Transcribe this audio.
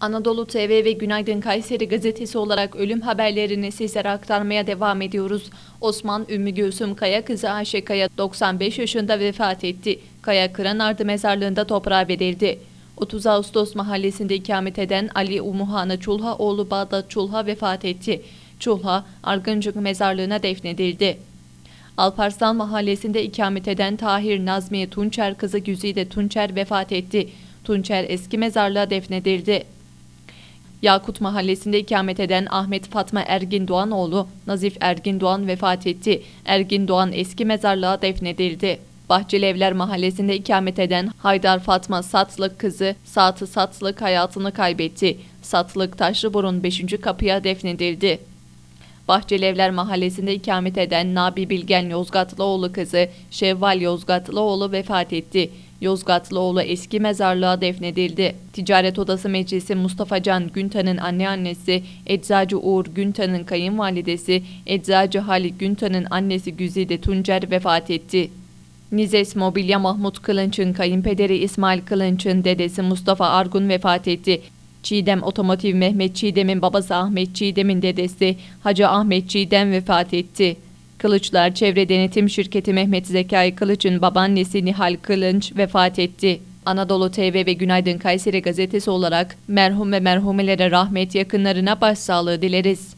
Anadolu TV ve Günaydın Kayseri gazetesi olarak ölüm haberlerini sizlere aktarmaya devam ediyoruz. Osman Ümmü Gülsüm Kaya kızı Ayşe Kaya 95 yaşında vefat etti. Kaya ardı mezarlığında toprağa verildi. 30 Ağustos mahallesinde ikamet eden Ali Umuhane Çulha oğlu Bağdat Çulha vefat etti. Çulha, Argıncık mezarlığına defnedildi. Alparslan mahallesinde ikamet eden Tahir Nazmi Tunçer kızı Güzide Tunçer vefat etti. Tunçer eski mezarlığa defnedildi. Yakut Mahallesi'nde ikamet eden Ahmet Fatma Ergin Doğanoğlu, Nazif Ergin Doğan vefat etti. Ergin Doğan eski mezarlığa defnedildi. Bahçeli Evler Mahallesi'nde ikamet eden Haydar Fatma Satlık kızı saatı Satlık hayatını kaybetti. Satlık Taşlıburun 5. kapıya defnedildi. Bahçelievler Mahallesi'nde ikamet eden Nabi Bilgen Yozgatlıoğlu kızı Şevval Yozgatlıoğlu vefat etti. Yozgatlıoğlu eski mezarlığa defnedildi. Ticaret Odası Meclisi Mustafa Can Güntan'ın anneannesi, Eczacı Uğur Güntan'ın kayınvalidesi, Eczacı Halil Güntan'ın annesi Güzide Tuncer vefat etti. Nizes Mobilya Mahmut Kılınç'ın kayınpederi İsmail Kılınç'ın dedesi Mustafa Argun vefat etti. Çiğdem Otomotiv Mehmet Çiğdem'in babası Ahmet Çiğdem'in dedesi Hacı Ahmet Çiğdem vefat etti. Kılıçlar Çevre Denetim Şirketi Mehmet Zekai Kılıç'ın babaannesi Nihal Kılınç vefat etti. Anadolu TV ve Günaydın Kayseri gazetesi olarak merhum ve merhumelere rahmet yakınlarına başsağlığı dileriz.